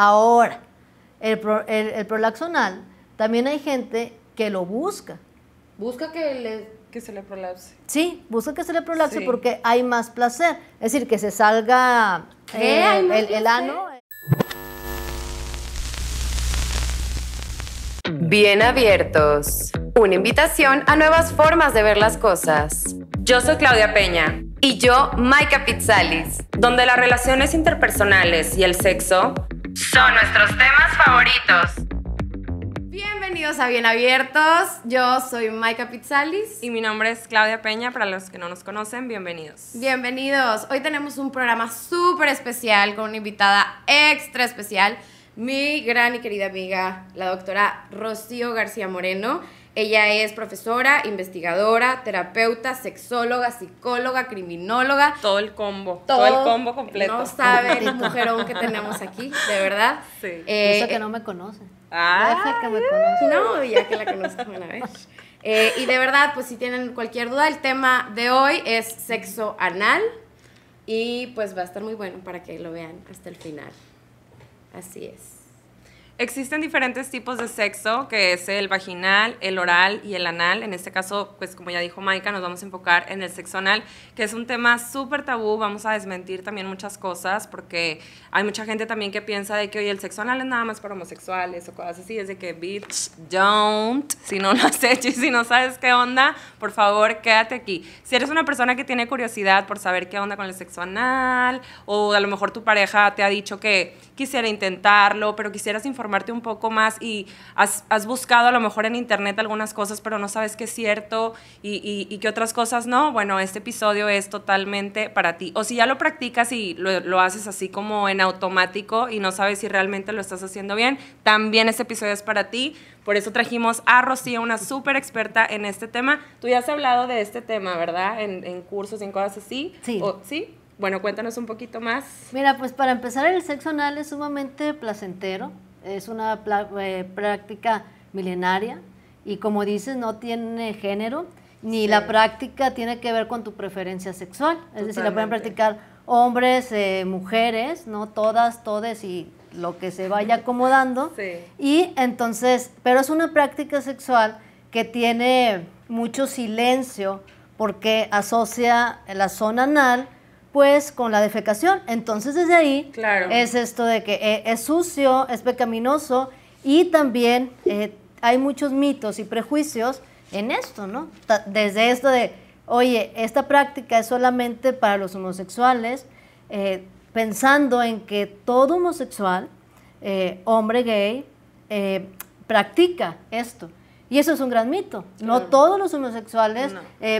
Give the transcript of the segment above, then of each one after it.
Ahora, el, prolaxonal, también hay gente que lo busca. Busca que, se le prolapse. Sí, busca que se le prolapse porque hay más placer. Es decir, que se salga el, el ano. Bien abiertos. Una invitación a nuevas formas de ver las cosas. Yo soy Claudia Peña. Y yo, Maika Pizzalis. Donde las relaciones interpersonales y el sexo son nuestros temas favoritos. Bienvenidos a Bien Abiertos. Yo soy Maika Pizzalis. Y mi nombre es Claudia Peña. Para los que no nos conocen, bienvenidos. Bienvenidos. Hoy tenemos un programa súper especial con una invitada extra especial. Mi gran y querida amiga, la doctora Rocío García Moreno. Ella es profesora, investigadora, terapeuta, sexóloga, psicóloga, criminóloga. Todo el combo. Todo, el combo completo. No sabe el mujerón que tenemos aquí, de verdad. Sí. Eh, eso que eh, no me conoce. Ah. que No, ya que la conozco una vez. Eh, y de verdad, pues si tienen cualquier duda, el tema de hoy es sexo anal. Y pues va a estar muy bueno para que lo vean hasta el final. Así es. Existen diferentes tipos de sexo, que es el vaginal, el oral y el anal. En este caso, pues como ya dijo Maika, nos vamos a enfocar en el sexo anal, que es un tema súper tabú. Vamos a desmentir también muchas cosas, porque hay mucha gente también que piensa de que, hoy el sexo anal es nada más para homosexuales o cosas así. Es de que, bitch, don't. Si no lo has hecho y si no sabes qué onda, por favor, quédate aquí. Si eres una persona que tiene curiosidad por saber qué onda con el sexo anal, o a lo mejor tu pareja te ha dicho que quisiera intentarlo, pero quisieras informarte un poco más y has, buscado a lo mejor en internet algunas cosas, pero no sabes qué es cierto y, qué otras cosas no, bueno, este episodio es totalmente para ti. O si ya lo practicas y lo, haces así como en automático y no sabes si realmente lo estás haciendo bien, también este episodio es para ti. Por eso trajimos a Rocío, una súper experta en este tema. Tú ya has hablado de este tema, ¿verdad? En, en cursos, en cosas así. Sí. O, ¿Sí? bueno, cuéntanos un poquito más. Mira, pues para empezar, el sexo anal es sumamente placentero, es una eh, práctica milenaria y como dices, no tiene género, ni la práctica tiene que ver con tu preferencia sexual, es decir, la pueden practicar hombres, eh, mujeres, no todas, todes y lo que se vaya acomodando. Sí. Y entonces, pero es una práctica sexual que tiene mucho silencio porque asocia la zona anal pues con la defecación. Entonces desde ahí es esto de que eh, es sucio, es pecaminoso y también eh, hay muchos mitos y prejuicios en esto, ¿no? desde esto de, oye, esta práctica es solamente para los homosexuales, eh, pensando en que todo homosexual, hombre gay, practica esto. Y eso es un gran mito. No todos los homosexuales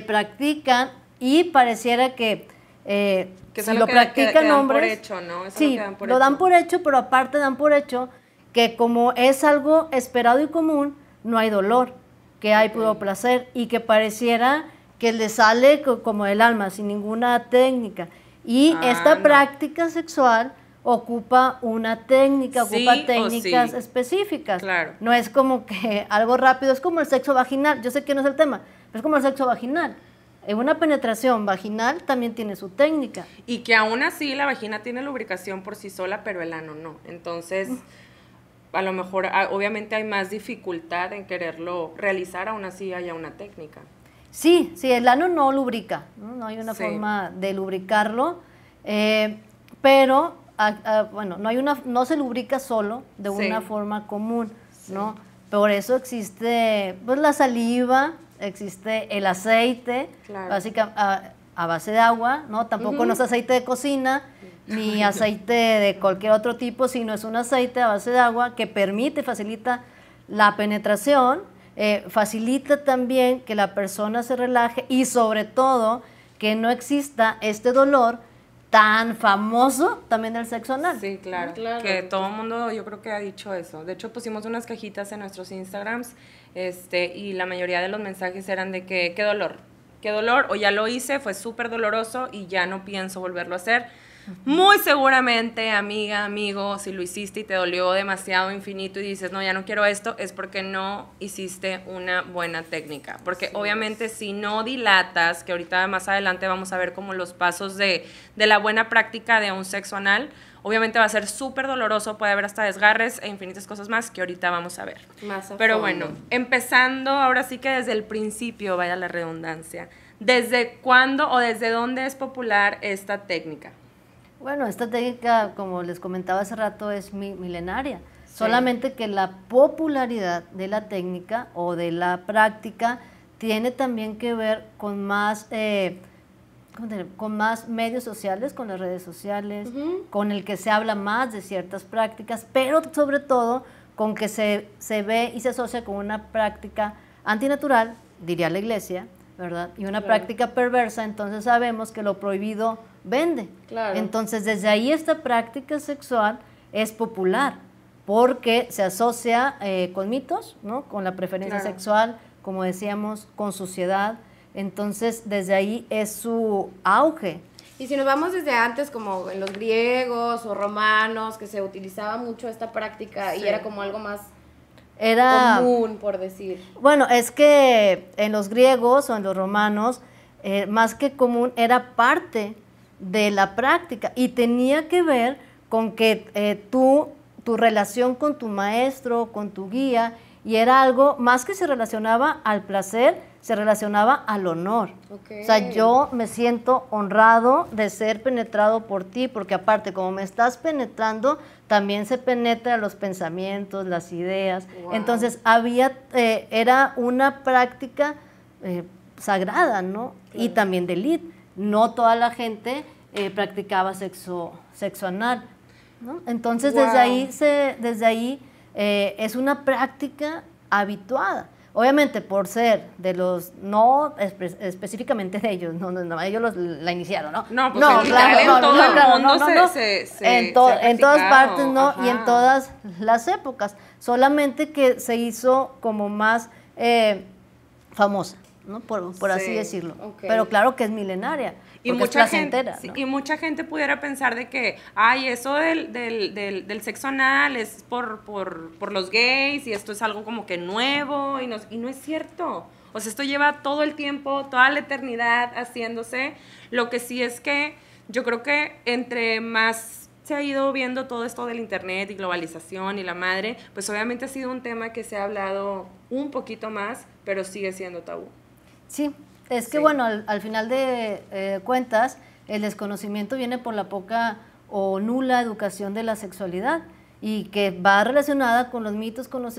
practican y pareciera que eh, que se lo, practican hombres, por hecho, ¿no? sí, lo, dan por, hecho, pero aparte dan por hecho que como es algo esperado y común, no hay dolor, que hay puro placer y que pareciera que le sale como el alma, sin ninguna técnica. Y ah, esta práctica sexual ocupa una técnica, ocupa técnicas específicas. Claro. No es como que algo rápido, es como el sexo vaginal. Yo sé que no es el tema, pero es como el sexo vaginal. En una penetración vaginal también tiene su técnica. Y que aún así la vagina tiene lubricación por sí sola, pero el ano no. Entonces, a lo mejor, ah, obviamente hay más dificultad en quererlo realizar, aún así haya una técnica. Sí, sí, el ano no lubrica, no, hay una forma de lubricarlo, eh, pero, bueno, no, hay una, no se lubrica solo de una forma común, ¿no? Por eso existe pues, la saliva, existe el aceite, básicamente a, base de agua, ¿no? Tampoco no es aceite de cocina, ni aceite de cualquier otro tipo, sino es un aceite a base de agua que permite, facilita la penetración, eh, facilita también que la persona se relaje y sobre todo que no exista este dolor tan famoso también del sexo anal. Sí, claro, ah, claro. Que todo el mundo yo creo que ha dicho eso. De hecho, pusimos unas cajitas en nuestros Instagrams este, y la mayoría de los mensajes eran de que, qué dolor, qué dolor, o ya lo hice, fue súper doloroso y ya no pienso volverlo a hacer muy seguramente, amiga, amigo, si lo hiciste y te dolió demasiado infinito y dices, no, ya no quiero esto, es porque no hiciste una buena técnica. Porque obviamente si no dilatas, que ahorita más adelante vamos a ver como los pasos de, la buena práctica de un sexo anal, obviamente va a ser súper doloroso, puede haber hasta desgarres e infinitas cosas más que ahorita vamos a ver. Más Pero bueno, empezando ahora sí que desde el principio, vaya la redundancia, ¿desde cuándo o desde dónde es popular esta técnica? Bueno, esta técnica, como les comentaba hace rato, es milenaria. Solamente que la popularidad de la técnica o de la práctica tiene también que ver con más, eh, con más medios sociales, con las redes sociales, con el que se habla más de ciertas prácticas, pero sobre todo con que se ve y se asocia con una práctica antinatural, diría la iglesia, ¿verdad? Y una práctica perversa, entonces sabemos que lo prohibido vende. Claro. Entonces, desde ahí esta práctica sexual es popular, porque se asocia eh, con mitos, ¿no? Con la preferencia sexual, como decíamos, con suciedad. Entonces, desde ahí es su auge. Y si nos vamos desde antes, como en los griegos o romanos, que se utilizaba mucho esta práctica y era como algo más era común, por decir. Bueno, es que en los griegos o en los romanos, eh, más que común, era parte de la práctica y tenía que ver con que eh, tu relación con tu maestro, con tu guía, y era algo más que se relacionaba al placer, se relacionaba al honor. O sea, yo me siento honrado de ser penetrado por ti, porque aparte, como me estás penetrando, también se penetra los pensamientos, las ideas. Entonces, había, eh, era una práctica eh, sagrada, ¿no? Y también de No toda la gente eh, practicaba sexo, sexo anal, ¿no? Entonces, desde ahí, se, desde ahí es una práctica habituada. Obviamente, por ser de los, no específicamente de ellos, no, no, ellos los, la iniciaron, ¿no? No, pues no, en en todo el mundo se, se, en, todas partes, ¿no? Y en todas las épocas. Solamente que se hizo como más eh, famosa, ¿no? Por, por así decirlo. Pero claro que es milenaria y mucha gente ¿no? y mucha gente pudiera pensar de que ay eso del, sexo anal es por, por, los gays y esto es algo como que nuevo y no, y no es cierto o sea esto lleva todo el tiempo toda la eternidad haciéndose lo que sí es que yo creo que entre más se ha ido viendo todo esto del internet y globalización y la madre, pues obviamente ha sido un tema que se ha hablado un poquito más, pero sigue siendo tabú. Sí, es que bueno, al, final de eh, cuentas, el desconocimiento viene por la poca o nula educación de la sexualidad y que va relacionada con los mitos, con los,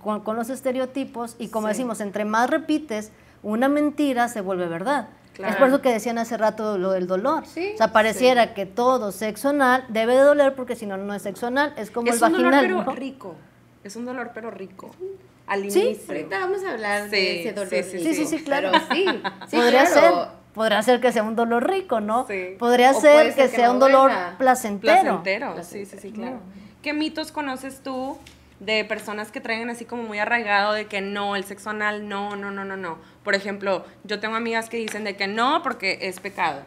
con, los estereotipos y como decimos, entre más repites una mentira se vuelve verdad. Es por eso que decían hace rato lo del dolor. O sea, pareciera que todo sexo debe de doler porque si no, no es sexo es como el vaginal. Es un dolor pero rico, es un dolor pero rico al ¿Sí? Ahorita vamos a hablar de ese dolor. Sí, sí, sí, claro. sí, podría ser. que sea un dolor rico, ¿no? Podría ser, que, sea un dolor placentero. placentero. sí, sí, sí, claro. ¿Qué mitos conoces tú de personas que traen así como muy arraigado de que no, el sexo anal, no, no, no, no, no. Por ejemplo, yo tengo amigas que dicen de que no porque es pecado.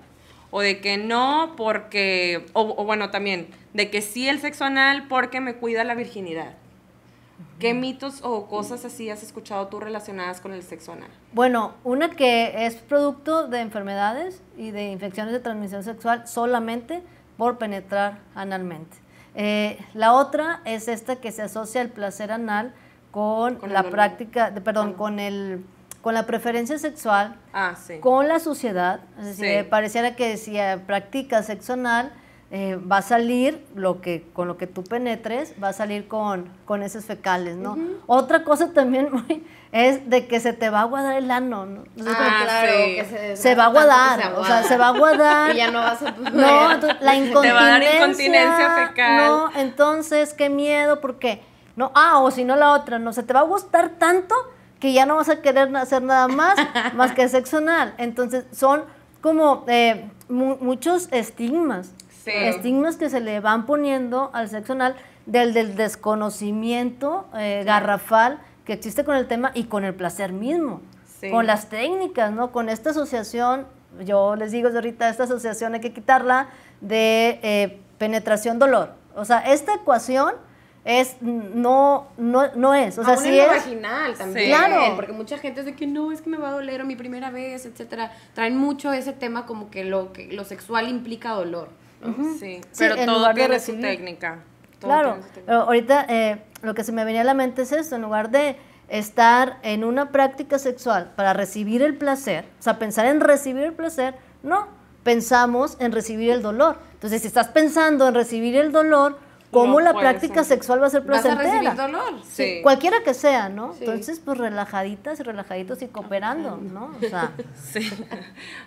O de que no porque, o, o bueno, también, de que sí el sexo anal porque me cuida la virginidad. ¿Qué mitos o cosas así has escuchado tú relacionadas con el sexo anal? Bueno, una que es producto de enfermedades y de infecciones de transmisión sexual solamente por penetrar analmente. Eh, la otra es esta que se asocia el placer anal con, la práctica, perdón, con la preferencia sexual, ah, con la suciedad. es decir, eh, pareciera que si eh, practicas sexo anal, eh, va a salir lo que, con lo que tú penetres, va a salir con, con esos fecales, ¿no? Otra cosa también es de que se te va a guardar el ano, ¿no? ah, claro, se, va a guardar, o sea, se va a guardar. y ya no vas a poder. No, entonces, la incontinencia. Te va a dar incontinencia fecal. No, entonces, qué miedo, porque, no, ah, o si no la otra, no, se te va a gustar tanto que ya no vas a querer hacer nada más, más que sexo anal. Entonces, son como eh, muchos estigmas estigmas que se le van poniendo al sexo anal del, desconocimiento eh, garrafal que existe con el tema y con el placer mismo, con las técnicas, ¿no? Con esta asociación, yo les digo ahorita, esta asociación hay que quitarla de eh, penetración-dolor. O sea, esta ecuación es no no es o sea es vaginal también claro porque mucha gente es de que no es que me va a doler o mi primera vez etcétera traen mucho ese tema como que lo que lo sexual implica dolor Sí, pero todo tiene su técnica. claro, ahorita eh, lo que se me venía a la mente es esto, en lugar de estar en una práctica sexual para recibir el placer, o sea, pensar en recibir el placer, no, pensamos en recibir el dolor. Entonces, si estás pensando en recibir el dolor, cómo la práctica sexual va a ser placentera. Vas a dolor. Sí. Cualquiera que sea, ¿no? Entonces, pues relajaditas, relajaditos y cooperando, ¿no? O sea. Sí.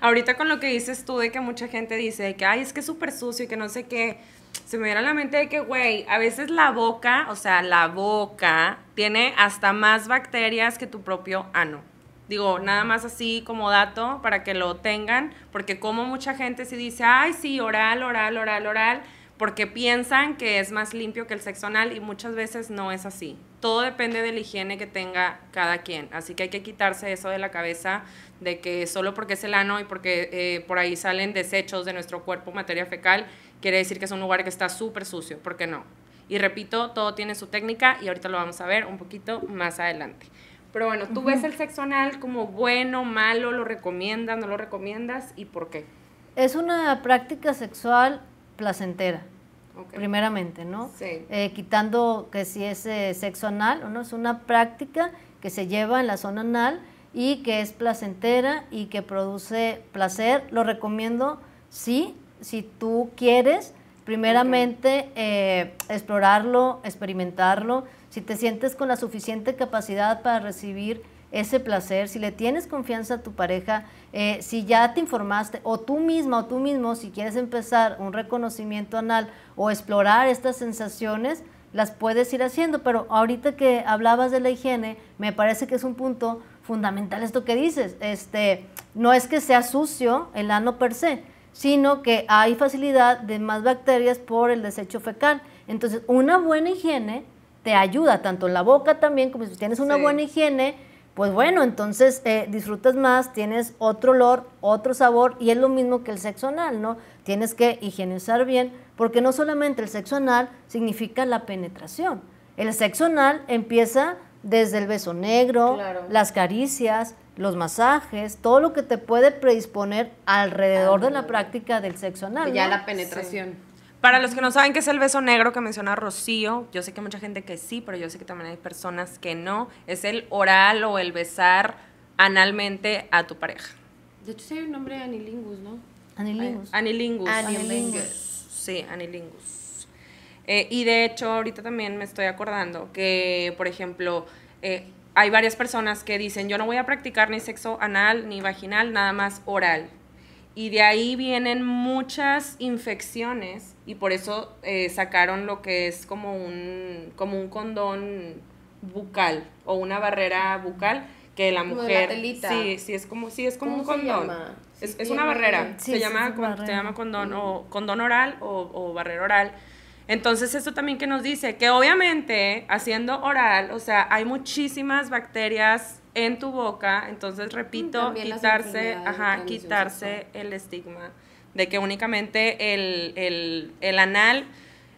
Ahorita con lo que dices tú de que mucha gente dice de que, ay, es que es súper sucio y que no sé qué. Se me viene a la mente de que, güey, a veces la boca, o sea, la boca tiene hasta más bacterias que tu propio ano. Digo, nada más así como dato para que lo tengan, porque como mucha gente sí dice, ay, sí, oral, oral, oral, oral porque piensan que es más limpio que el sexo anal y muchas veces no es así. Todo depende de la higiene que tenga cada quien, así que hay que quitarse eso de la cabeza de que solo porque es el ano y porque eh, por ahí salen desechos de nuestro cuerpo, materia fecal, quiere decir que es un lugar que está súper sucio, ¿Por qué no. Y repito, todo tiene su técnica y ahorita lo vamos a ver un poquito más adelante. Pero bueno, ¿tú ves el sexo anal como bueno, malo, lo recomiendas, no lo recomiendas y por qué? Es una práctica sexual placentera. Primeramente, ¿no? Eh, quitando que si es eh, sexo anal, ¿no? Es una práctica que se lleva en la zona anal y que es placentera y que produce placer. Lo recomiendo, sí, si tú quieres, primeramente eh, explorarlo, experimentarlo. Si te sientes con la suficiente capacidad para recibir ese placer, si le tienes confianza a tu pareja, eh, si ya te informaste, o tú misma o tú mismo, si quieres empezar un reconocimiento anal o explorar estas sensaciones, las puedes ir haciendo. Pero ahorita que hablabas de la higiene, me parece que es un punto fundamental esto que dices. Este, no es que sea sucio el ano per se, sino que hay facilidad de más bacterias por el desecho fecal. Entonces, una buena higiene te ayuda tanto en la boca también, como si tienes una buena higiene, pues bueno, entonces eh, disfrutas más, tienes otro olor, otro sabor y es lo mismo que el sexo anal, ¿no? Tienes que higienizar bien porque no solamente el sexo anal significa la penetración. El sexo anal empieza desde el beso negro, las caricias, los masajes, todo lo que te puede predisponer alrededor de la práctica del sexo anal. Ya la penetración. Para los que no saben qué es el beso negro que menciona Rocío, yo sé que mucha gente que sí, pero yo sé que también hay personas que no. Es el oral o el besar analmente a tu pareja. De hecho, hay un nombre anilingus, ¿no? Anilingus. Anilingus. Anilingus. Sí, anilingus. Eh, y de hecho, ahorita también me estoy acordando que, por ejemplo, eh, hay varias personas que dicen, yo no voy a practicar ni sexo anal ni vaginal, nada más oral y de ahí vienen muchas infecciones y por eso eh, sacaron lo que es como un, como un condón bucal o una barrera bucal que la mujer sí sí es como sí es como un condón es, una barrera se llama se llama condón o mm. condón oral o, barrera oral entonces eso también que nos dice que obviamente haciendo oral o sea hay muchísimas bacterias en tu boca, entonces mm, repito, quitarse, ajá, quitarse el estigma de que únicamente el, anal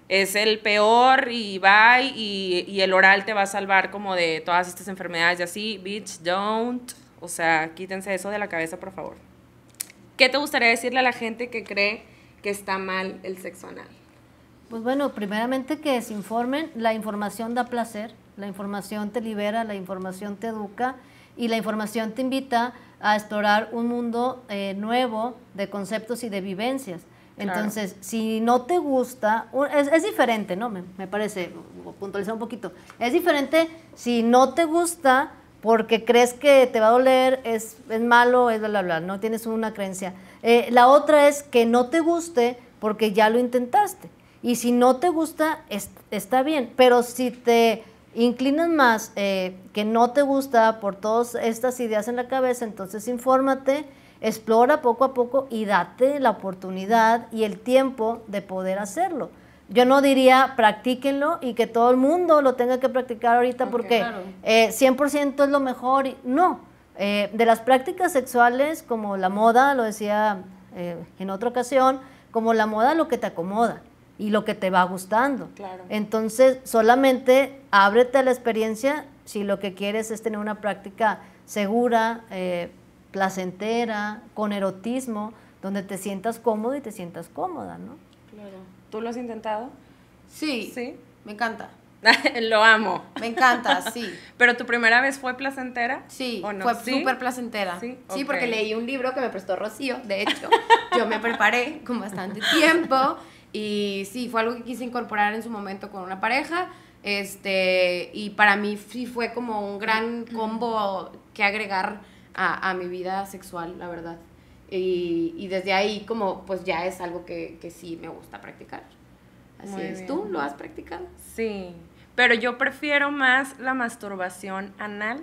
es el peor y va y, y, el oral te va a salvar como de todas estas enfermedades y así, bitch, don't. O sea, quítense eso de la cabeza, por favor. ¿Qué te gustaría decirle a la gente que cree que está mal el sexo anal? Pues bueno, primeramente que se la información da placer. La información te libera, la información te educa y la información te invita a explorar un mundo eh, nuevo de conceptos y de vivencias. Entonces, si no te gusta, es, diferente, ¿no? Me, parece, puntualizar un poquito, es diferente si no te gusta porque crees que te va a doler, es, malo, es bla, bla, bla, no tienes una creencia. Eh, la otra es que no te guste porque ya lo intentaste. Y si no te gusta, está bien, pero si te inclinas más eh, que no te gusta por todas estas ideas en la cabeza, entonces infórmate, explora poco a poco y date la oportunidad y el tiempo de poder hacerlo. Yo no diría practíquenlo y que todo el mundo lo tenga que practicar ahorita porque 100% eh, es lo mejor. Y, no, eh, de las prácticas sexuales como la moda, lo decía en otra ocasión, como la moda lo que te acomoda y lo que te va gustando. Claro. Entonces, solamente ábrete a la experiencia si lo que quieres es tener una práctica segura, eh, placentera, con erotismo, donde te sientas cómodo y te sientas cómoda, ¿no? Claro. ¿Tú lo has intentado? Sí. Sí. Me encanta. lo amo. Me encanta, sí. ¿Pero tu primera vez fue placentera? Sí, no? fue súper placentera. Sí, sí porque leí un libro que me prestó Rocío, de hecho. Yo me preparé con bastante tiempo y sí, fue algo que quise incorporar en su momento con una pareja. Este, y para mí sí fue como un gran combo que agregar a, a mi vida sexual, la verdad. Y, y, desde ahí como pues ya es algo que, que sí me gusta practicar. Así es, ¿tú lo has practicado? Sí, pero yo prefiero más la masturbación anal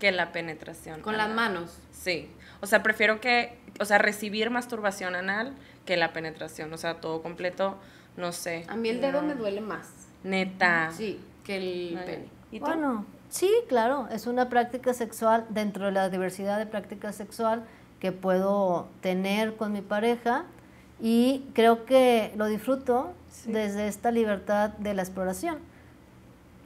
que la penetración. Con las manos. Sí, o sea, prefiero que, o sea, recibir masturbación anal que la penetración, o sea, todo completo, no sé. A mí el dedo me duele más. Neta. Sí, que el pene. bueno, sí, claro, es una práctica sexual dentro de la diversidad de práctica sexual que puedo tener con mi pareja y creo que lo disfruto desde esta libertad de la exploración.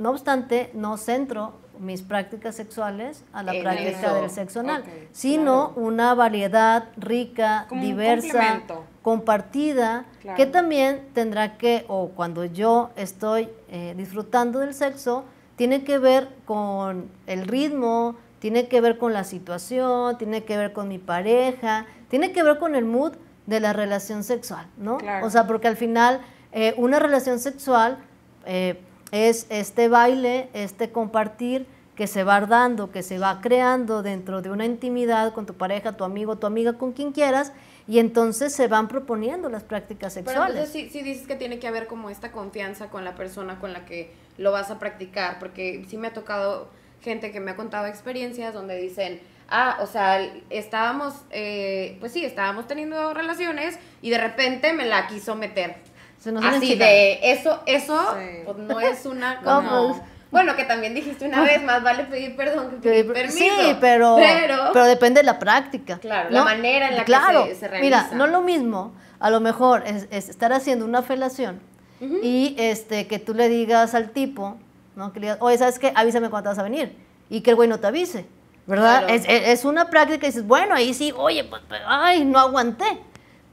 No obstante, no centro mis prácticas sexuales a la práctica del sexo anal, sino una variedad rica, Como diversa, compartida, que también tendrá que, o cuando yo estoy eh, disfrutando del sexo, tiene que ver con el ritmo, tiene que ver con la situación, tiene que ver con mi pareja, tiene que ver con el mood de la relación sexual, ¿no? O sea, porque al final eh, una relación sexual eh, es este baile, este compartir que se va dando, que se va creando dentro de una intimidad con tu pareja, tu amigo, tu amiga, con quien quieras, y entonces se van proponiendo las prácticas sexuales. Pero entonces sí, sí, dices que tiene que haber como esta confianza con la persona con la que lo vas a practicar, porque sí me ha tocado gente que me ha contado experiencias donde dicen, ah, o sea, estábamos, eh, pues sí, estábamos teniendo relaciones y de repente me la quiso meter. Se nos Así de, eso, eso pues, no es una como... Bueno, que también dijiste una vez, más vale pedir perdón que pedir permiso. Sí, pero, pero, depende de la práctica. Claro, la manera en la que se, realiza. Mira, no es lo mismo, a lo mejor es, estar haciendo una felación y este que tú le digas al tipo, ¿no? que le digas, oye, ¿sabes qué? Avísame cuándo vas a venir y que el güey no te avise, ¿verdad? Es, es, una práctica y dices, bueno, ahí sí, oye, pues, ay, no aguanté.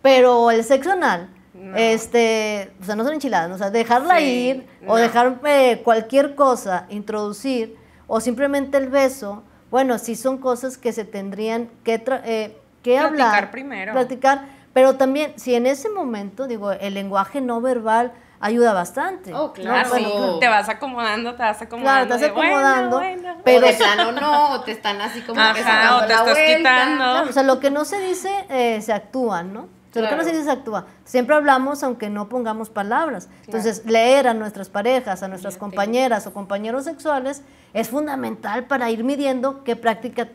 Pero el sexo anal este, o sea, no son enchiladas, ¿no? o sea, dejarla ir o dejar eh, cualquier cosa, introducir, o simplemente el beso, bueno, sí son cosas que se tendrían que, eh, que hablar. Platicar primero. Platicar, pero también, si en ese momento, digo, el lenguaje no verbal ayuda bastante. Oh, claro. Bueno, Te vas acomodando, te vas acomodando. Claro, te acomodando. Bueno, bueno. Pero plano no, te están así como que o te estás quitando. o sea, lo que no se dice, eh, se actúa, ¿no? Claro. que no se dice actúa. Siempre hablamos aunque no pongamos palabras. Entonces, leer a nuestras parejas, a nuestras compañeras o compañeros sexuales es fundamental para ir midiendo qué práctica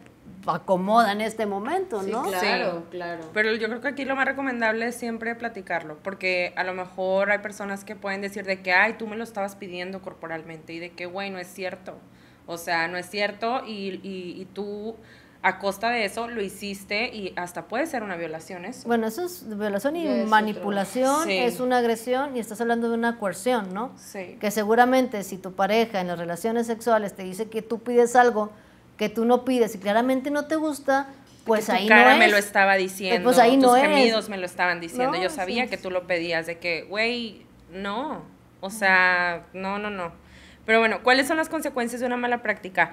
acomoda en este momento, ¿no? Sí, claro, claro. Pero yo creo que aquí lo más recomendable es siempre platicarlo, porque a lo mejor hay personas que pueden decir de que, ay, tú me lo estabas pidiendo corporalmente y de que, güey, no es cierto. O sea, no es cierto y, y, y tú a costa de eso lo hiciste y hasta puede ser una violación eso. Bueno, eso es violación y manipulación, es una agresión y estás hablando de una coerción, ¿no? Sí. Que seguramente si tu pareja en las relaciones sexuales te dice que tú pides algo que tú no pides y claramente no te gusta, pues ahí cara me lo estaba eh, pues diciendo, pues ahí tus no gemidos me lo estaban diciendo, yo sabía que tú lo pedías, de que, güey, no, o sea, no, no, no. Pero bueno, ¿cuáles son las consecuencias de una mala práctica?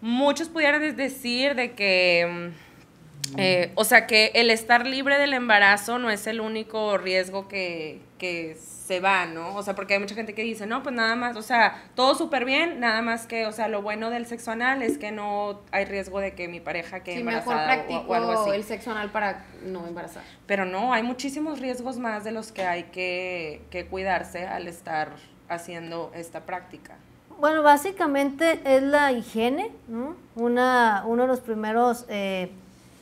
muchos pudieran decir de que, mm, eh, o sea, que el estar libre del embarazo no es el único riesgo que, se va, ¿no? O sea, porque hay mucha gente que dice, no, pues nada más, o sea, todo súper bien, nada más que, o sea, lo bueno del sexo anal es que no hay riesgo de que mi pareja quede embarazada o, algo así. el sexo anal para no embarazar. Pero no, hay muchísimos riesgos más de los que hay que, que cuidarse al estar haciendo esta práctica. Bueno, básicamente es la higiene, ¿no? Una, uno de los primeros eh,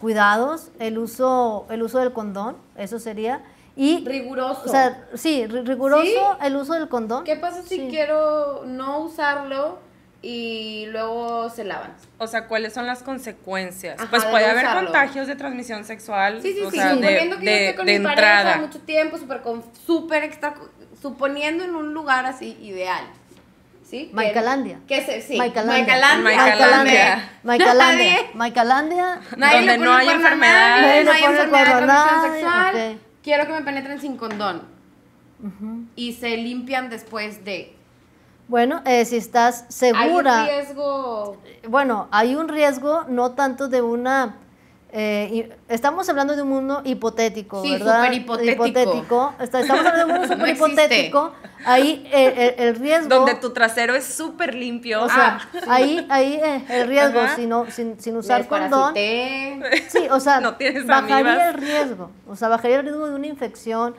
cuidados, el uso, el uso del condón, eso sería. Y, riguroso. O sea, sí, riguroso el uso del condón. ¿Qué pasa si quiero no usarlo y luego se lavan? O sea, ¿cuáles son las consecuencias? pues puede haber contagios de transmisión sexual. Sí, sí, o sí. Sea, suponiendo de, que esté con de entrada. mucho tiempo, súper super extra, suponiendo en un lugar así ideal. ¿Sí? Maicalandia. ¿Qué es? Sí. Maicalandia. Maicalandia. Maicalandia. Maicalandia. Donde no hay enfermedad. no hay enfermedad sexual. Quiero que me penetren sin condón. Y se limpian después de... Bueno, eh, si estás segura. Hay un riesgo. Bueno, hay un riesgo no tanto de una eh, estamos hablando de un mundo hipotético, sí, ¿verdad? hipotético. estamos hablando de un mundo súper hipotético. Ahí eh, eh, el, riesgo. Donde tu trasero es súper limpio. O sea, ah. ahí, ahí eh, el riesgo, si no, sin, usar cordón condón. Sí, o sea, bajaría el riesgo. O sea, bajaría el riesgo de una infección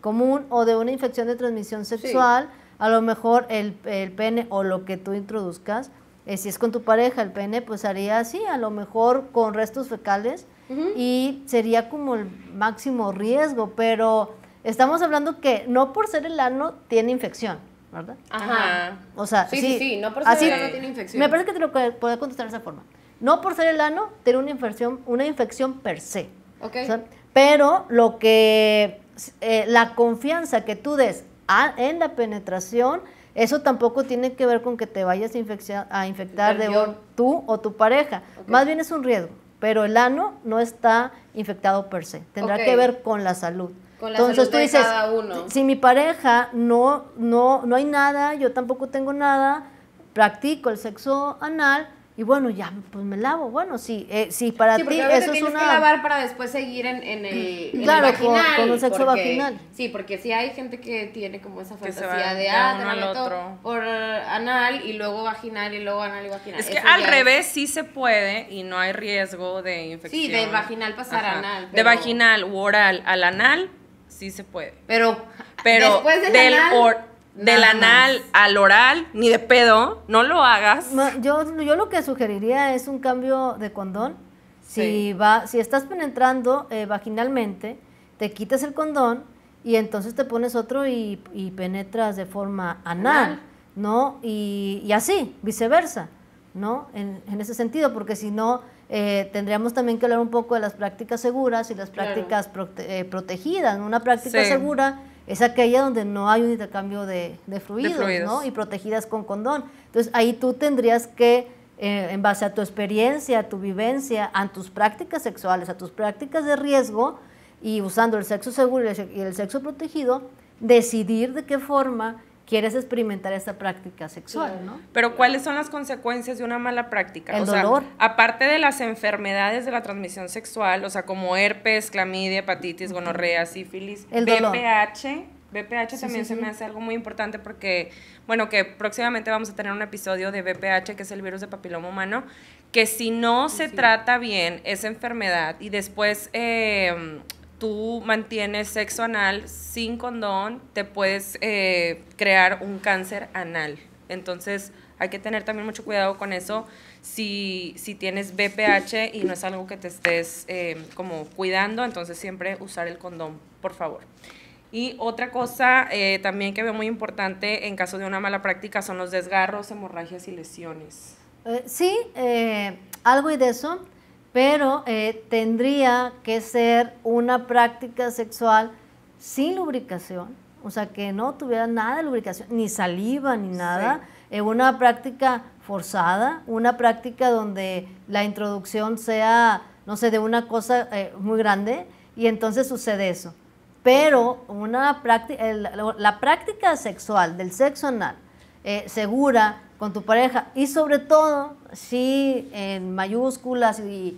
común o de una infección de transmisión sexual. A lo mejor el, el pene o lo que tú introduzcas eh, si es con tu pareja el pene, pues haría así, a lo mejor con restos fecales y sería como el máximo riesgo, pero estamos hablando que no por ser el ano tiene infección, ¿verdad? Ajá. O sea, sí, sí, sí, no por ser el ano tiene infección. Me parece que te lo puedo contestar de esa forma. No por ser el ano tiene una infección, una infección per se. Okay. pero lo que eh, la confianza que tú des en la penetración eso tampoco tiene que ver con que te vayas a, infectar, de tú o tu pareja. Más bien es un riesgo, pero el ano no está infectado per se. Tendrá que ver con la salud. Con la salud cada uno. si mi pareja no, no, no hay nada, yo tampoco tengo nada, practico el sexo anal, y bueno, ya pues me lavo. Bueno, sí, eh, sí para ti eso es una... que lavar para después seguir en, el, vaginal, con, con, el sexo vaginal. Sí, porque sí hay gente que tiene como esa fantasía de, ah, por anal y luego vaginal y luego anal y vaginal. Es que al revés sí se puede y no hay riesgo de infección. Sí, de vaginal pasar a anal. De vaginal u oral al anal sí se puede. Pero, pero del, del anal al oral, ni de pedo, no lo hagas. yo, yo lo que sugeriría es un cambio de condón. Si, va, si estás penetrando eh, vaginalmente, te quitas el condón y entonces te pones otro y, penetras de forma anal, ¿no? Y, así, viceversa, ¿no? En, ese sentido, porque si no, eh, tendríamos también que hablar un poco de las prácticas seguras y las prácticas eh, protegidas, protegidas. Una práctica segura es aquella donde no hay un intercambio de, fluidos, Y protegidas con condón. Entonces ahí tú tendrías que, eh, en base a tu experiencia, a tu vivencia, a tus prácticas sexuales, a tus prácticas de riesgo, y usando el sexo seguro y el sexo protegido, decidir de qué forma quieres experimentar esa práctica sexual, ¿no? Pero ¿cuáles son las consecuencias de una mala práctica? El dolor. aparte de las enfermedades de la transmisión sexual, o sea, como herpes, clamidia, hepatitis, gonorrea, sífilis, el BPH, dolor. BPH también se me hace algo muy importante porque, bueno, que próximamente vamos a tener un episodio de BPH, que es el virus de papiloma humano, que si no se trata bien esa enfermedad y después eh, tú mantienes sexo anal sin condón, te puedes eh, crear un cáncer anal. Entonces hay que tener también mucho cuidado con eso si, tienes BPH y no es algo que te estés eh, como cuidando, entonces siempre usar el condón, por favor. Y otra cosa eh, también que veo muy importante en caso de una mala práctica son los desgarros, hemorragias y lesiones. sí, algo de eso pero eh, tendría que ser una práctica sexual sin lubricación, o sea, que no tuviera nada de lubricación, ni saliva, ni nada. Eh, una práctica forzada, una práctica donde la introducción sea, no sé, de una cosa eh, muy grande, y entonces sucede eso. Pero una práctica, la práctica sexual del sexo anal eh, segura con tu pareja y sobre todo, sí, en mayúsculas y,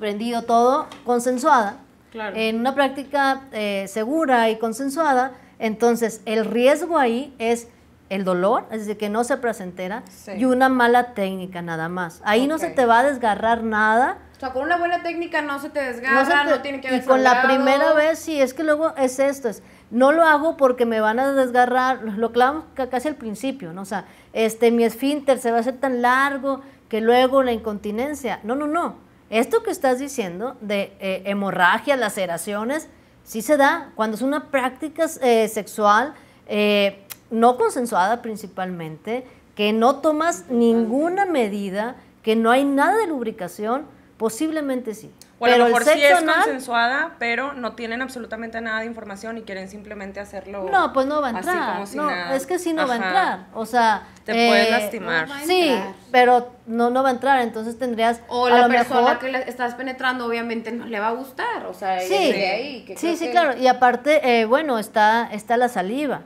prendido todo, consensuada, en una práctica eh, segura y consensuada, entonces el riesgo ahí es el dolor, es decir, que no se presentera, y una mala técnica nada más. Ahí no se te va a desgarrar nada, o sea, con una buena técnica no se te desgarra, no, no tiene que haber Y con la primera vez, sí, es que luego es esto, es, no lo hago porque me van a desgarrar, lo clavamos casi al principio, ¿no? O sea, este, mi esfínter se va a hacer tan largo que luego la incontinencia. No, no, no. Esto que estás diciendo de eh, hemorragia, laceraciones, sí se da cuando es una práctica eh, sexual eh, no consensuada principalmente, que no tomas ninguna medida, que no hay nada de lubricación, Posiblemente sí. O a pero lo mejor sí es consensuada, pero no tienen absolutamente nada de información y quieren simplemente hacerlo. No, pues no va a entrar. no, Es que sí no va a entrar. O sea. Te puede eh, lastimar. sí, pero no, no va a entrar, entonces tendrías. O la persona que le estás penetrando, obviamente no le va a gustar. O sea, sí, sí, claro. Y aparte, eh, bueno, está, está la saliva.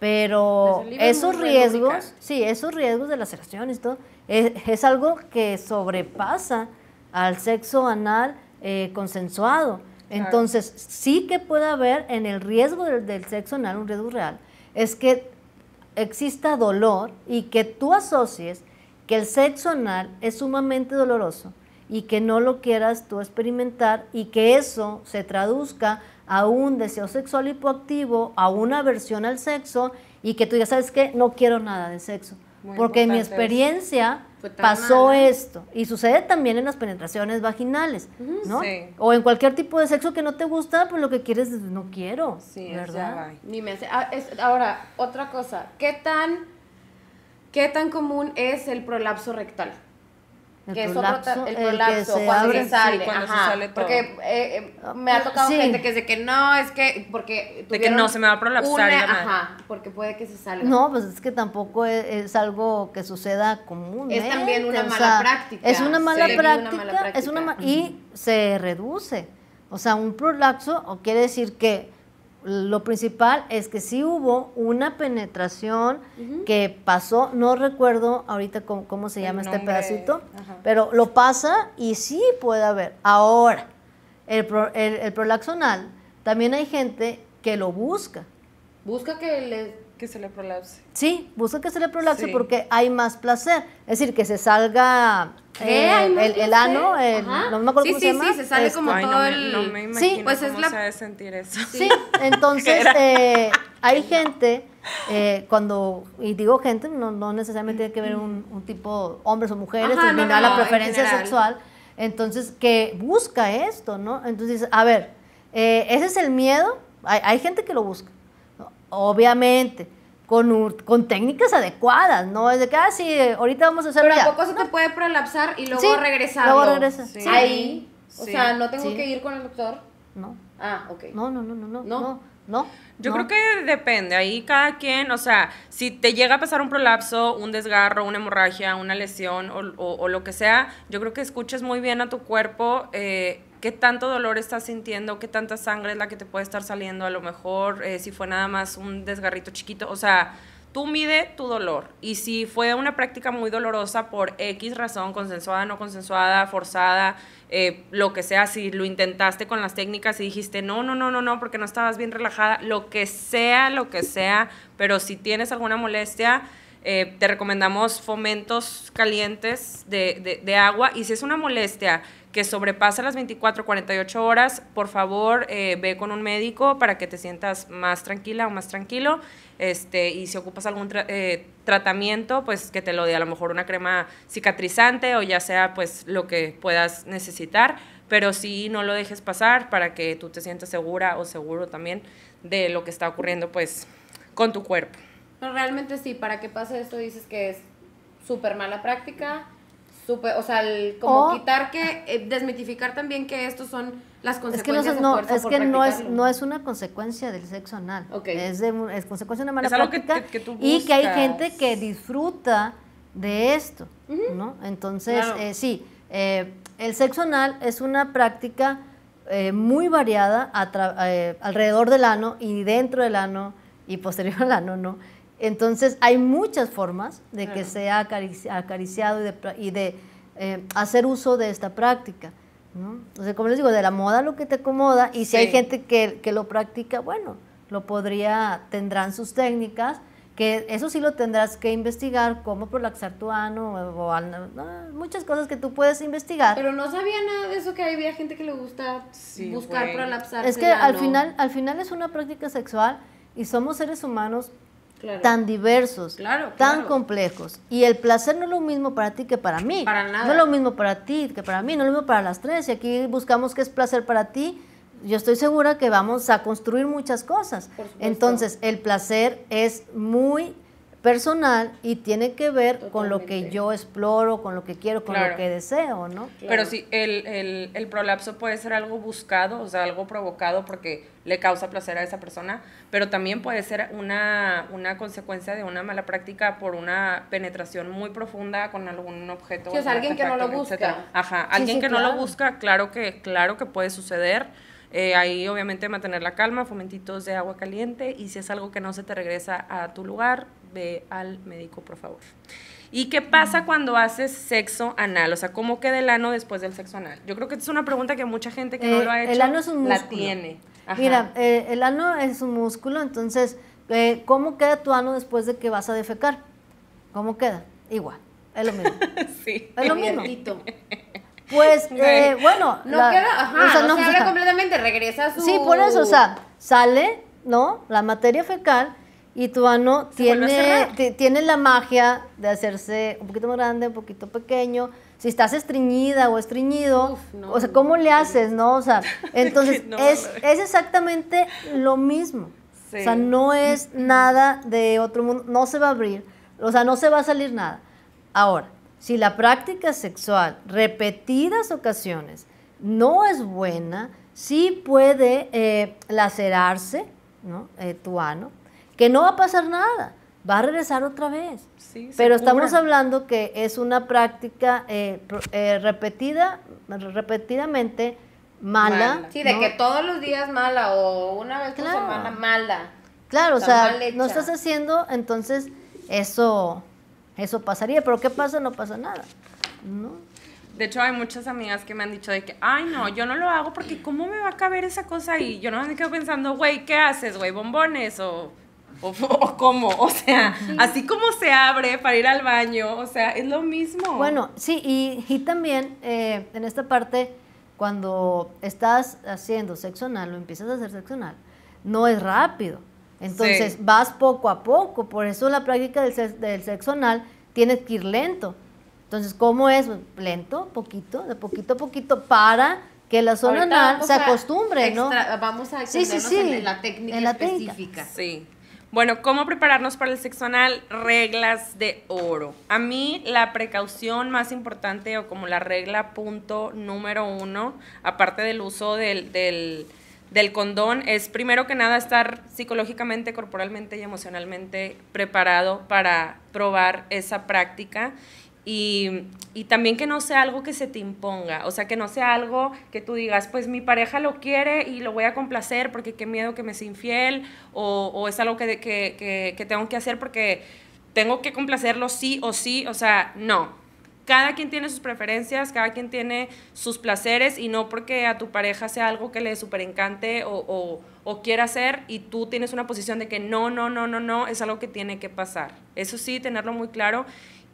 Pero esos riesgos, sí, esos riesgos de las y todo, es, eh, es algo que sobrepasa al sexo anal eh, consensuado. Entonces, sí que puede haber en el riesgo del, sexo anal un riesgo real. Es que exista dolor y que tú asocies que el sexo anal es sumamente doloroso y que no lo quieras tú experimentar y que eso se traduzca a un deseo sexual hipoactivo, a una aversión al sexo y que tú ya sabes que no quiero nada de sexo. porque en mi experiencia pasó esto. Y sucede también en las penetraciones vaginales, ¿no? O en cualquier tipo de sexo que no te gusta, pues lo que quieres es no quiero. ¿verdad? Ah, ahora, otra cosa. ¿Qué tan, ¿Qué tan común es el prolapso rectal? que eso el prolapso, cuando, se sale, Porque eh, eh, me ha ah, tocado gente que dice que no, es que. Porque de que no se me va a prolapsar. Una, ajá, porque puede que se salga. No, pues es que tampoco e, es, algo que suceda común. Es también una mala práctica. Es una mala, práctica, Es una Y se reduce. O sea, un prolapso quiere decir que lo principal es que sí hubo una penetración que pasó, no recuerdo ahorita cómo, se llama este pedacito, pero lo pasa y sí puede haber. Ahora, el, pro, el, prolaxonal, también hay gente que lo busca. Busca que le que se le prolapse. Sí, busca que se le prolapse porque hay más placer. Es decir, que se salga eh, eh, el, ano, el, sí, sí, se sale como este, todo el... sí, pues es la... se debe sentir eso. Sí, entonces eh, hay gente... cuando, y digo gente, no, no necesariamente tiene que ver un, tipo, hombres o mujeres, termina la preferencia sexual, entonces que busca esto, ¿no? Entonces, a ver, ese es el miedo, hay, hay gente que lo busca, Obviamente. Con, con, técnicas adecuadas, ¿no? Es de que, ah, sí, ahorita vamos a hacer Pero tampoco se te puede prolapsar y luego regresar. luego regresa. Ahí, o sea, ¿no tengo que ir con el doctor? No. Ah, ok. No, no, no, no, no, no, Yo creo que depende, ahí cada quien, o sea, si te llega a pasar un prolapso, un desgarro, una hemorragia, una lesión o, o, o lo que sea, yo creo que escuches muy bien a tu cuerpo, eh, qué tanto dolor estás sintiendo, qué tanta sangre es la que te puede estar saliendo, a lo mejor eh, si fue nada más un desgarrito chiquito, o sea, tú mide tu dolor y si fue una práctica muy dolorosa por X razón, consensuada, no consensuada, forzada, eh, lo que sea, si lo intentaste con las técnicas y dijiste, no, no, no, no, no, porque no estabas bien relajada, lo que sea, lo que sea, pero si tienes alguna molestia, eh, te recomendamos fomentos calientes de agua y si es una molestia que sobrepasa las 24, 48 horas, por favor eh, ve con un médico para que te sientas más tranquila o más tranquilo. Este, y si ocupas algún eh, tratamiento, pues que te lo dé a lo mejor una crema cicatrizante o ya sea pues lo que puedas necesitar. Pero sí, no lo dejes pasar para que tú te sientas segura o seguro también de lo que está ocurriendo pues con tu cuerpo. No pues realmente sí, para que pase esto dices que es súper mala práctica Super, o sea, como oh. quitar que, eh, desmitificar también que estos son las consecuencias. Es que no, es, que no es, una consecuencia del sexo anal. Es, de, consecuencia de una mala práctica que, y que hay gente que disfruta de esto, ¿no? Entonces, eh, sí, eh, el sexo anal es una práctica muy variada alrededor del ano y dentro del ano y posterior al ano, ¿no? Entonces hay muchas formas de que sea acariciado y de, eh, hacer uso de esta práctica. ¿no? como les digo, de la moda lo que te acomoda y si hay gente que, lo practica, bueno, lo podría, tendrán sus técnicas, que eso sí lo tendrás que investigar, cómo prolaxar tu ano, o, muchas cosas que tú puedes investigar. Pero no sabía nada de eso, que había gente que le gusta buscar prolapsar. Es que al, final, al final es una práctica sexual y somos seres humanos tan diversos, tan complejos. Y el placer no es lo mismo para ti que para mí. Para nada. No es lo mismo para ti que para mí, no es lo mismo para las tres. Y aquí buscamos qué es placer para ti. Yo estoy segura que vamos a construir muchas cosas. Entonces, el placer es muy personal y tiene que ver con lo que yo exploro, con lo que quiero, con lo que deseo, ¿no? Pero sí, el, prolapso puede ser algo buscado, o sea, algo provocado porque le causa placer a esa persona, pero también puede ser una, una consecuencia de una mala práctica por una penetración muy profunda con algún objeto. Sí, es alguien que no lo busca. Ajá, alguien que no lo busca, claro que, claro que puede suceder. Eh, ahí obviamente mantener la calma, fomentitos de agua caliente y si es algo que no se te regresa a tu lugar, ve al médico, por favor. ¿Y qué pasa cuando haces sexo anal? O sea, ¿cómo queda el ano después del sexo anal? Yo creo que es una pregunta que mucha gente que no eh, lo ha hecho la tiene. Mira, eh, el ano es un músculo, entonces, eh, ¿cómo queda tu ano después de que vas a defecar? ¿Cómo queda? Igual, es lo mismo. sí. Es lo mismo. Pues, bueno. No queda, ajá, no, se abre completamente, regresa a su... Sí, por eso, o sea, sale, ¿no? La materia fecal y Tuano tiene, tiene la magia de hacerse un poquito más grande, un poquito pequeño. Si estás estreñida o estreñido, o sea, ¿cómo le haces, no? O sea, entonces es, exactamente lo mismo. O sea, no es nada de otro mundo, no se va a abrir, o sea, no se va a salir nada. Ahora, si la práctica sexual repetidas ocasiones no es buena, sí puede eh, lacerarse, ¿no? Eh, tu ano que no va a pasar nada, va a regresar otra vez. Sí, Pero estamos hablando que es una práctica eh, eh, repetida, repetidamente mala. Sí, de que todos los días mala o una vez por semana mala. Claro, o sea, no estás haciendo, entonces eso, eso pasaría. Pero ¿qué pasa? No pasa nada. ¿no? De hecho, hay muchas amigas que me han dicho de que, ay, no, yo no lo hago porque ¿cómo me va a caber esa cosa y Yo no me quedo pensando, güey, ¿qué haces, güey? ¿Bombones o...? O, cómo, o sea, así como se abre para ir al baño, o sea, es lo mismo. Bueno, sí, y, también eh, en esta parte, cuando estás haciendo sexo anal o empiezas a hacer sexo anal, no es rápido. Entonces vas poco a poco, por eso la práctica del, sexo anal tienes que ir lento. Entonces, ¿cómo es? Lento, poquito, de poquito a poquito, para que la zona anal se acostumbre, ¿no? Vamos a sí, sí, sí. En, la técnica específica. Sí. Bueno, ¿cómo prepararnos para el sexo anal? Reglas de oro. A mí la precaución más importante o como la regla punto número uno, aparte del uso del, del, del condón, es primero que nada estar psicológicamente, corporalmente y emocionalmente preparado para probar esa práctica y, también que no sea algo que se te imponga, o sea, que no sea algo que tú digas, pues mi pareja lo quiere y lo voy a complacer porque qué miedo que me sea infiel, o, es algo que, tengo que hacer porque tengo que complacerlo sí o sí, o sea, no, cada quien tiene sus preferencias, cada quien tiene sus placeres y no porque a tu pareja sea algo que le superencante encante o, o, o, quiera hacer y tú tienes una posición de que no, no, no, no, no, es algo que tiene que pasar. Eso sí, tenerlo muy claro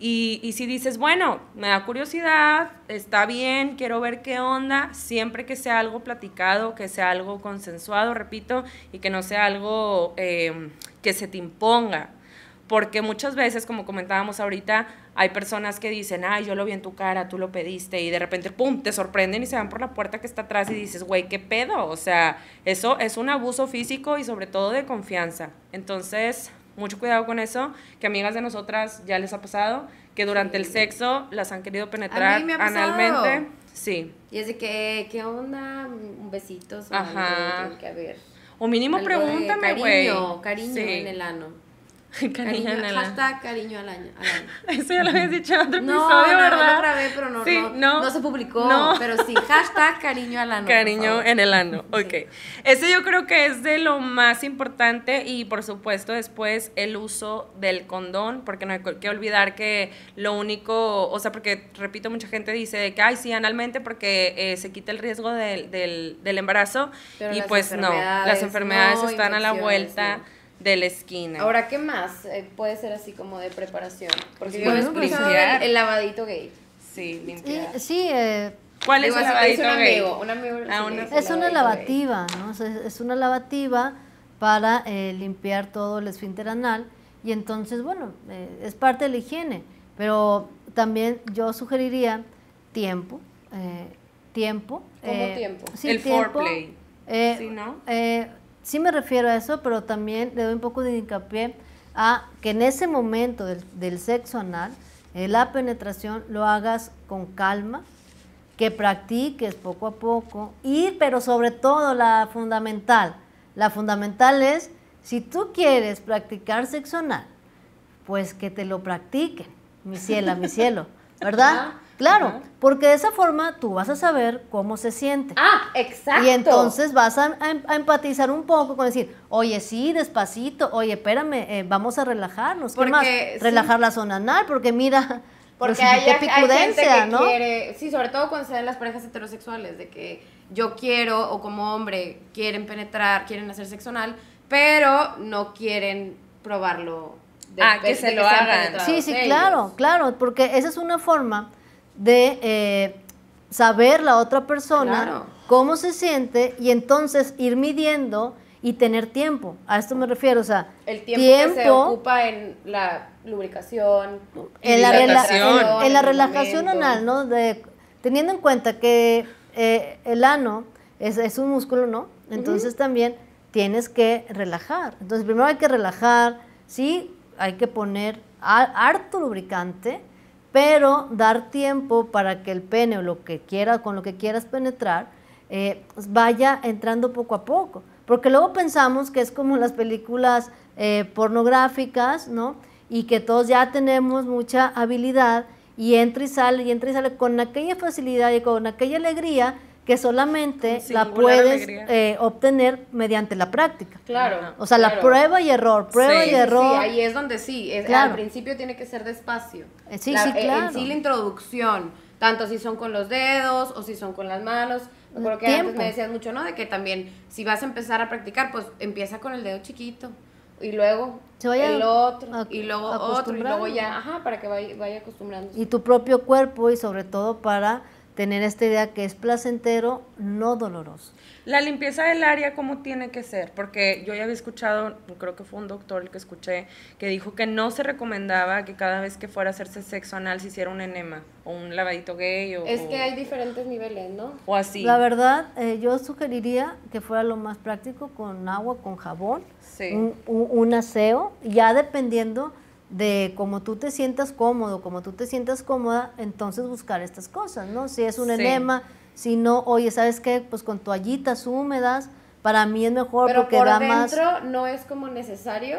y, si dices, bueno, me da curiosidad, está bien, quiero ver qué onda, siempre que sea algo platicado, que sea algo consensuado, repito, y que no sea algo em, que se te imponga. Porque muchas veces, como comentábamos ahorita, hay personas que dicen, ay, yo lo vi en tu cara, tú lo pediste, y de repente, pum, te sorprenden y se van por la puerta que está atrás y dices, güey, qué pedo. O sea, eso es un abuso físico y sobre todo de confianza. Entonces, mucho cuidado con eso, que amigas de nosotras ya les ha pasado, que durante el sexo las han querido penetrar analmente. Sí. Y es de que, ¿qué onda? Un besito. Ajá. Que, a ver, o mínimo pregúntame, güey. Cariño, cariño en el ano. Cariño, cariño cariño al año. Eso ya lo habías dicho en otro no, episodio, ¿verdad? No, pero no, se publicó. Pero sí, hashtag cariño al año Cariño en el ano, ok. eso Ese yo creo que es de lo más importante y por supuesto después el uso del condón, porque no hay que olvidar que lo único, o sea, porque repito, mucha gente dice que, ay, sí, analmente porque eh, se quita el riesgo del, del, del embarazo y pues no, las enfermedades están a la vuelta de la esquina. Ahora, ¿qué más eh, puede ser así como de preparación? Porque yo pues, el, lavadito gay. Sí, limpiar. sí, eh, ¿Cuál es el lavadito una, ah, es una lavativa, ¿no? es una lavativa para eh, limpiar todo el esfínter anal y entonces, bueno, es parte de la higiene, pero también yo sugeriría tiempo, tiempo. ¿Cómo tiempo? el foreplay. ¿Sí, no? sí me refiero a eso, pero también le doy un poco de hincapié a que en ese momento del, sexo anal, eh, la penetración lo hagas con calma, que practiques poco a poco y, pero sobre todo la fundamental, la fundamental es si tú quieres practicar sexo anal, pues que te lo practiquen, mi cielo, mi cielo, ¿verdad? Claro, porque de esa forma tú vas a saber cómo se siente. Ah, exacto. Y entonces vas a, em, empatizar un poco con decir, oye, sí, despacito, oye, espérame, eh, vamos a relajarnos. por ¿Qué más? Relajar la zona anal, porque mira, porque hay, gente que ¿no? quiere, sí, sobre todo cuando se dan las parejas heterosexuales, de que yo quiero, o como hombre, quieren penetrar, quieren hacer sexo anal, pero no quieren probarlo. De, ah, que, se, lo hagan. Sí, sí, claro, claro, porque esa es una forma de eh, saber la otra persona cómo se siente y entonces ir midiendo y tener tiempo. A esto me refiero, o sea, el tiempo, que se ocupa en la lubricación, en la, relajación, en la relajación anal, ¿no? De, teniendo en cuenta que eh, el ano es, es, un músculo, ¿no? Entonces también tienes que relajar. Entonces primero hay que relajar, sí, hay que poner harto lubricante, pero dar tiempo para que el pene o lo que quiera, con lo que quieras penetrar, eh, pues vaya entrando poco a poco. Porque luego pensamos que es como las películas eh, pornográficas, ¿no? Y que todos ya tenemos mucha habilidad y entra y sale y entra y sale con aquella facilidad y con aquella alegría que solamente la puedes eh, obtener mediante la práctica. Claro. O sea, la prueba y error, prueba y error. Sí, ahí es donde sí, al principio tiene que ser despacio. sí, eh, la, sí, claro. Eh, en sí la introducción, tanto si son con los dedos o si son con las manos. porque antes me decías mucho, ¿no? De que también si vas a empezar a practicar, pues empieza con el dedo chiquito y luego el otro y luego otro y luego ya, ajá, para que vaya, vaya acostumbrándose. Y tu propio cuerpo y sobre todo para tener esta idea que es placentero, no doloroso. La limpieza del área, ¿cómo tiene que ser? Porque yo ya había escuchado, creo que fue un doctor el que escuché, que dijo que no se recomendaba que cada vez que fuera a hacerse sexo anal se hiciera un enema o un lavadito gay. O, es que hay diferentes niveles, ¿no? O así. La verdad, eh, yo sugeriría que fuera lo más práctico con agua, con jabón, sí. un aseo, ya dependiendo de como tú te sientas cómodo, como tú te sientas cómoda, entonces buscar estas cosas, ¿no? Si es un enema, si no, oye, ¿sabes qué? Pues con toallitas húmedas, para mí es mejor Pero por dentro no es como necesario,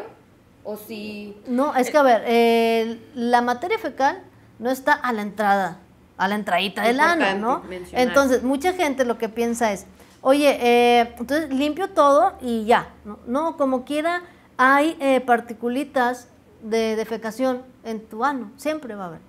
o si... No, es que a ver, eh, la materia fecal no está a la entrada, a la entradita del ano, ¿no? Entonces, mucha gente lo que piensa es, oye, eh, entonces limpio todo y ya, ¿no? no como quiera, hay eh, particulitas de defecación en tu ano, siempre va a haber.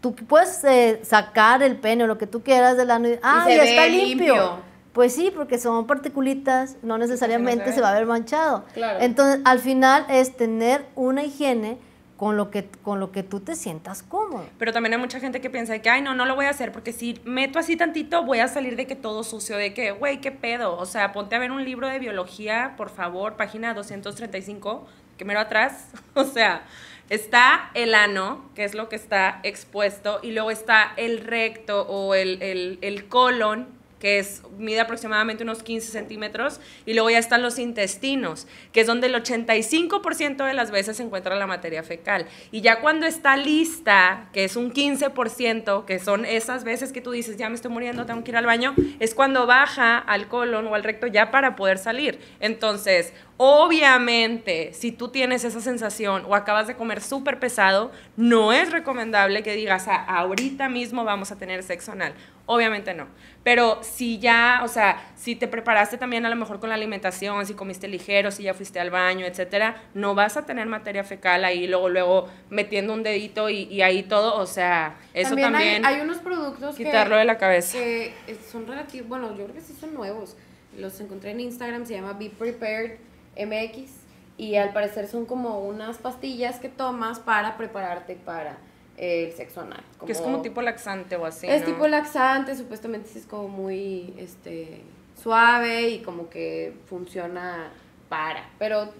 Tú puedes eh, sacar el pene o lo que tú quieras del ano y, ah, está limpio. Pues sí, porque son particulitas, no necesariamente se, va a haber manchado. Entonces, al final es tener una higiene con lo que con lo que tú te sientas cómodo. Pero también hay mucha gente que piensa que, ay, no, no lo voy a hacer porque si meto así tantito voy a salir de que todo sucio, de que, güey, qué pedo. O sea, ponte a ver un libro de biología, por favor, página 235 que mero atrás, o sea, está el ano, que es lo que está expuesto, y luego está el recto o el, el, el colon, que mide aproximadamente unos 15 centímetros, y luego ya están los intestinos, que es donde el 85% de las veces se encuentra la materia fecal. Y ya cuando está lista, que es un 15%, que son esas veces que tú dices, ya me estoy muriendo, tengo que ir al baño, es cuando baja al colon o al recto ya para poder salir. Entonces, Obviamente, si tú tienes esa sensación o acabas de comer súper pesado, no es recomendable que digas, ah, ahorita mismo vamos a tener sexo anal. Obviamente no. Pero si ya, o sea, si te preparaste también a lo mejor con la alimentación, si comiste ligero, si ya fuiste al baño, etcétera, no vas a tener materia fecal ahí luego, luego metiendo un dedito y, ahí todo, o sea, eso también. hay, unos productos quitarlo de la cabeza. Que eh, son relativos, bueno, yo creo que sí son nuevos. Los encontré en Instagram, se llama Be Prepared MX y al parecer son como unas pastillas que tomas para prepararte para el sexo anal. que es como tipo laxante o así. Es tipo laxante, supuestamente es como muy este, suave y como que funciona para. Pero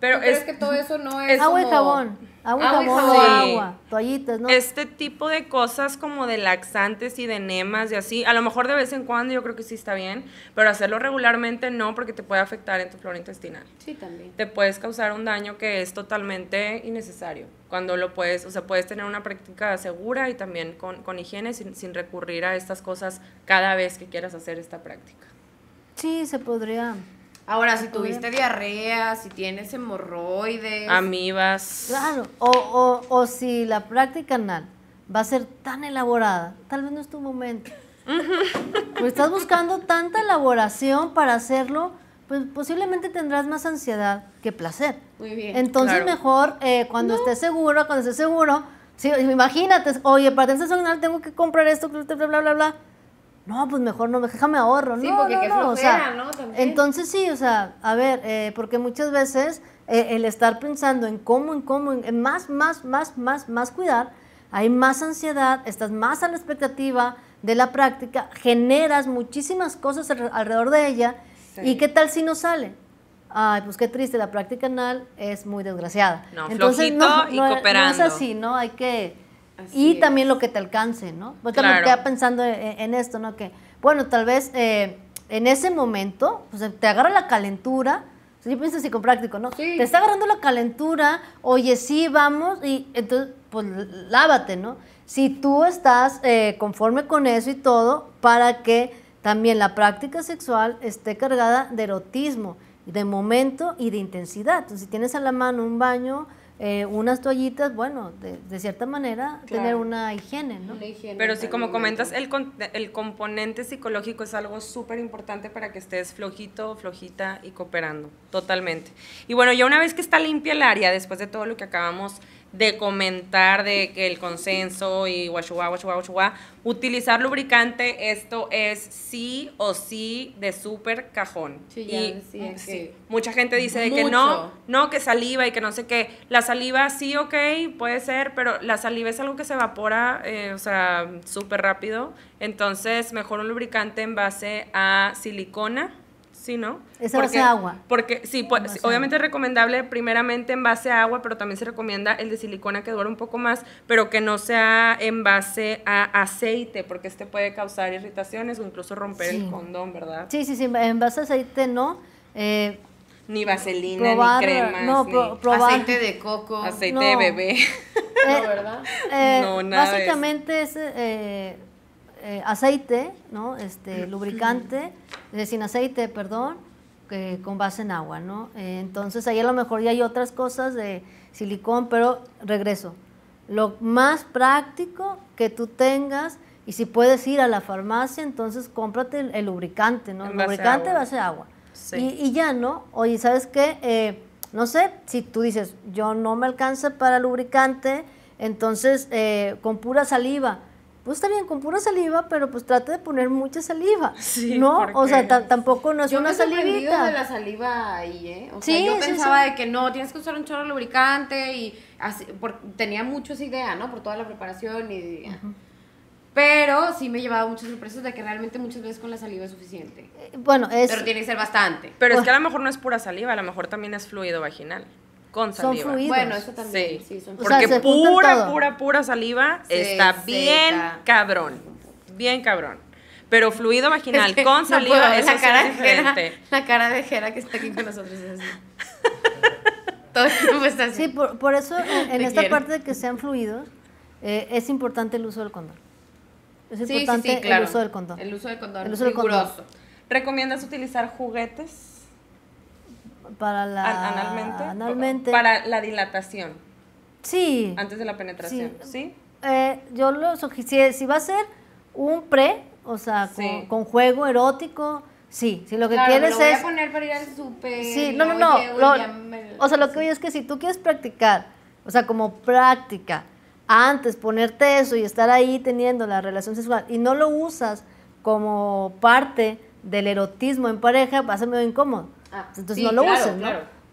pero es que todo eso no es. Agua y jabón. Agua, jabón, agua, toallitas, ¿no? Este tipo de cosas como de laxantes y de enemas y así, a lo mejor de vez en cuando yo creo que sí está bien, pero hacerlo regularmente no porque te puede afectar en tu flora intestinal. Sí, también. Te puedes causar un daño que es totalmente innecesario. Cuando lo puedes, o sea, puedes tener una práctica segura y también con, con higiene sin, sin recurrir a estas cosas cada vez que quieras hacer esta práctica. Sí, se podría Ahora, si tuviste diarrea, si tienes hemorroides. Amibas. Claro, o, o si la práctica anal va a ser tan elaborada, tal vez no es tu momento. pues estás buscando tanta elaboración para hacerlo, pues posiblemente tendrás más ansiedad que placer. Muy bien. Entonces mejor eh, cuando estés seguro, cuando estés seguro, sí, imagínate, oye, para anal tengo que comprar esto, bla, bla, bla, bla no, pues mejor no, déjame ahorro, sí, no, porque no, que no, Entonces sí, o sea, a ver, eh, porque muchas veces eh, el estar pensando en cómo, en cómo, en más, más, más, más, más cuidar, hay más ansiedad, estás más a la expectativa de la práctica, generas muchísimas cosas alrededor de ella, y ¿qué tal si no sale? Ay, pues qué triste, la práctica anal es muy desgraciada. No, Entonces, flojito y cooperando. No es así, ¿no? Hay que y también lo que te alcance, ¿no? Porque claro. también pensando e, e, en, esto, ¿no? Que, bueno, tal vez eh, en ese momento, pues te agarra la calentura. Yo pienso yo pienso práctico, ¿no? Sí. Te está agarrando la calentura, oye, sí, vamos, y entonces, pues lávate, ¿no? Si tú estás eh, conforme con eso y todo, para que también la práctica sexual esté cargada de erotismo, de momento y de intensidad. Entonces, si tienes a la mano un baño eh, unas toallitas, bueno, de, cierta manera, tener una higiene, ¿no? Pero sí, como comentas, el, el componente psicológico es algo súper importante para que estés flojito, flojita y cooperando, totalmente. Y bueno, ya una vez que está limpia el área, después de todo lo que acabamos de comentar de que el consenso y guachua, guachua, guachua. Utilizar lubricante, esto es sí o sí de súper cajón. Sí, y, mm, sí, sí. Mucha gente dice de que no, no, que saliva y que no sé qué. La saliva sí, ok, puede ser, pero la saliva es algo que se evapora, eh, o sea, súper rápido. Entonces, mejor un lubricante en base a silicona ¿sí, no? Es base a agua. Porque sí, pues, obviamente es recomendable primeramente en base a agua, pero también se recomienda el de silicona que dura un poco más, pero que no sea en base a aceite, porque este puede causar irritaciones o incluso romper el condón, ¿verdad? Sí, sí, sí, en base a aceite no. Eh, ni vaselina, ni crema aceite de coco, aceite de bebé. Eh, no, ¿verdad? Eh, no, nada. Básicamente es eh, aceite, ¿no? Este, lubricante, eh, sin aceite, perdón, que con base en agua, ¿no? Eh, entonces ahí a lo mejor ya hay otras cosas de silicón, pero regreso. Lo más práctico que tú tengas, y si puedes ir a la farmacia, entonces cómprate el, lubricante, ¿no? El lubricante base agua. Y, y, ya, ¿no? Oye, ¿sabes qué? no sé, si tú dices, yo no me alcanza para lubricante, entonces con pura saliva, pues está bien, con pura saliva, pero pues trata de poner mucha saliva. ¿No? O sea, tampoco no es yo una me de la saliva ahí, ¿eh? yo pensaba de que no, tienes que usar un chorro lubricante y tenía mucho ideas ¿no? Por toda la preparación y... Pero sí me llevaba muchas sorpresas de que realmente muchas veces con la saliva es suficiente. Eh, bueno, es... Pero tiene que ser bastante. Pero es que a lo mejor no es pura saliva, a lo mejor también es fluido vaginal con saliva. Bueno, eso también. Sí, sí son Porque pura, pura, pura saliva está bien cabrón. Bien cabrón. Pero fluido vaginal con saliva es la cara De Jera, la cara de Jera que está aquí con nosotros es así. Todo el está así. Sí, por, eso en, esta parte de que sean fluidos eh, es importante el uso del condón. Es importante el uso del condón. El uso del condón. El uso ¿Recomiendas utilizar juguetes? Para la... Analmente. Para la dilatación. Sí. Antes de la penetración, ¿sí? Eh, yo lo si va a ser un pre, o sea, con, juego erótico, sí. Si lo que claro, quieres lo voy es... poner para ir al super. no, no, no. o sea, lo que oye es que si tú quieres practicar, o sea, como práctica, antes ponerte eso y estar ahí teniendo la relación sexual y no lo usas como parte del erotismo en pareja, va a ser medio incómodo. Ah, Entonces no lo usen,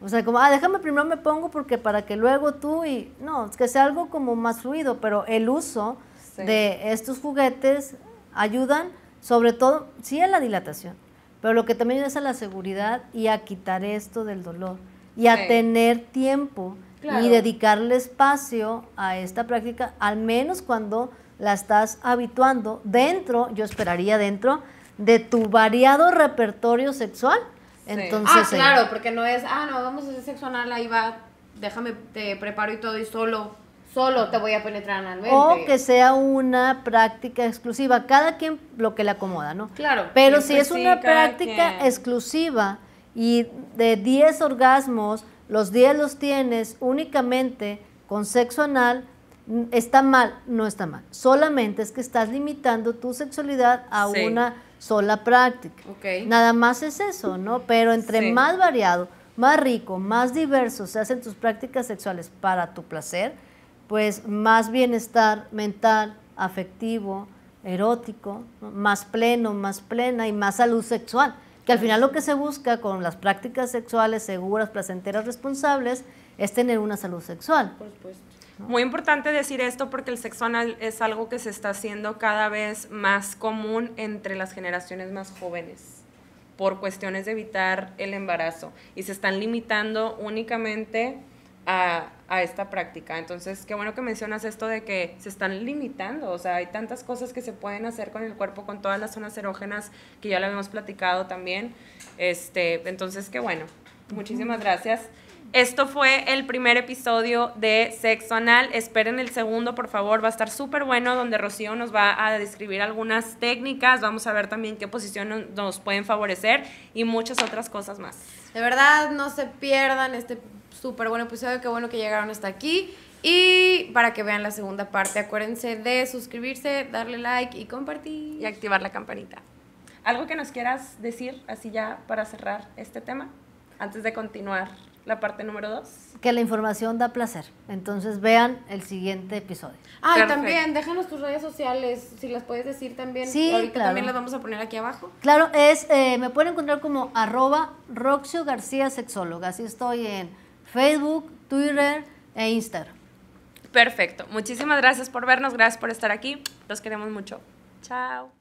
O sea, como, ah, déjame primero me pongo porque para que luego tú y... No, que sea algo como más fluido, pero el uso de estos juguetes ayudan sobre todo, sí a la dilatación, pero lo que también ayuda es a la seguridad y a quitar esto del dolor y a tener tiempo y dedicarle espacio a esta práctica, al menos cuando la estás habituando dentro, yo esperaría dentro, de tu variado repertorio sexual entonces, ah, claro, porque no es, ah, no, vamos a hacer sexo anal, ahí va, déjame, te preparo y todo y solo solo te voy a penetrar analmente. O que sea una práctica exclusiva, cada quien lo que le acomoda, ¿no? Claro. Pero si es una práctica exclusiva y de 10 orgasmos, los 10 los tienes únicamente con sexo anal, está mal, no está mal. Solamente es que estás limitando tu sexualidad a una sola práctica. Nada más es eso, ¿no? Pero entre más variado, más rico, más diverso se hacen tus prácticas sexuales para tu placer, pues más bienestar mental, afectivo, erótico, más pleno, más plena y más salud sexual. Que al final lo que se busca con las prácticas sexuales seguras, placenteras, responsables, es tener una salud sexual. Por supuesto. Muy importante decir esto porque el sexo anal es algo que se está haciendo cada vez más común entre las generaciones más jóvenes por cuestiones de evitar el embarazo y se están limitando únicamente a, a, esta práctica. Entonces, qué bueno que mencionas esto de que se están limitando, o sea, hay tantas cosas que se pueden hacer con el cuerpo, con todas las zonas erógenas que ya lo habíamos platicado también. Este, entonces, qué bueno. Muchísimas gracias. Esto fue el primer episodio de Sexo Anal. Esperen el segundo, por favor. Va a estar súper bueno, donde Rocío nos va a describir algunas técnicas. Vamos a ver también qué posiciones nos pueden favorecer y muchas otras cosas más. De verdad, no se pierdan este súper buen episodio. Qué bueno que llegaron hasta aquí. Y para que vean la segunda parte, acuérdense de suscribirse, darle like y compartir. Y activar la campanita. ¿Algo que nos quieras decir así ya para cerrar este tema? Antes de continuar la parte número dos. Que la información da placer. Entonces vean el siguiente episodio. Ah, y también déjanos tus redes sociales, si las puedes decir también. Sí, claro. También las vamos a poner aquí abajo. Claro, es eh, me pueden encontrar como arroba Roxio García Sexóloga. Así estoy en Facebook, Twitter e Instagram. Perfecto. Muchísimas gracias por vernos, gracias por estar aquí. Los queremos mucho. Chao.